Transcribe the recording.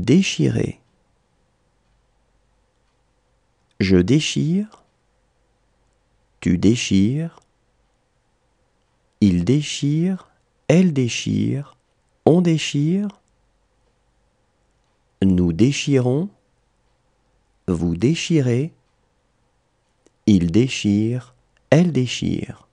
déchirer. Je déchire, tu déchires, il déchire, elle déchire, on déchire, nous déchirons, vous déchirez, il déchire, elle déchire.